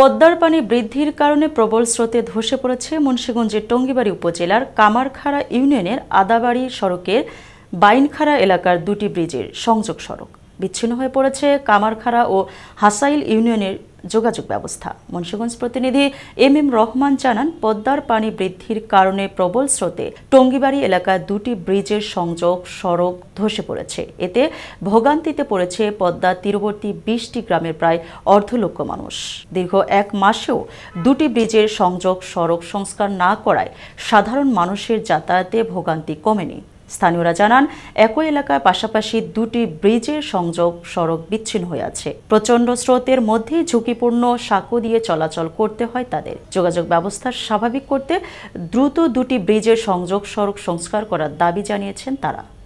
পদ্মার পানি বৃদ্ধির কারণে প্রবল স্রোতে ধসে পড়েছে মুন্সীগঞ্জের টঙ্গিবাড়ি উপজেলার কামারখাড়া ইউনিয়নের আদাবাড়ি সড়কের বাইনখাড়া এলাকার দুটি ব্রিজের সংযোগ সড়ক বিচ্ছিন্ন হয়ে পড়েছে কামারখাড়া ও হাসাইল ইউনিয়নের যোগাযোগ ব্যবস্থা মুন্সীগঞ্জ প্রতিনিধি এম এম রহমান জানান পদ্মার পানি বৃদ্ধির কারণে প্রবল স্রোতে টঙ্গিবাড়ি এলাকায় দুটি ব্রিজের সংযোগ সড়ক ধসে পড়েছে এতে ভোগান্তিতে পড়েছে পদ্মার তীরবর্তী বিশটি গ্রামের প্রায় অর্ধ লক্ষ মানুষ দীর্ঘ এক মাসেও দুটি ব্রিজের সংযোগ সড়ক সংস্কার না করায় সাধারণ মানুষের যাতায়াতে ভোগান্তি কমেনি স্থানীয়রা জানান একই এলাকার পাশাপাশি দুটি ব্রিজের সংযোগ সড়ক বিচ্ছিন্ন হয়ে আছে প্রচণ্ড স্রোতের মধ্যে ঝুঁকিপূর্ণ সাঁকো দিয়ে চলাচল করতে হয় তাদের যোগাযোগ ব্যবস্থা স্বাভাবিক করতে দ্রুত দুটি ব্রিজের সংযোগ সড়ক সংস্কার করার দাবি জানিয়েছেন তারা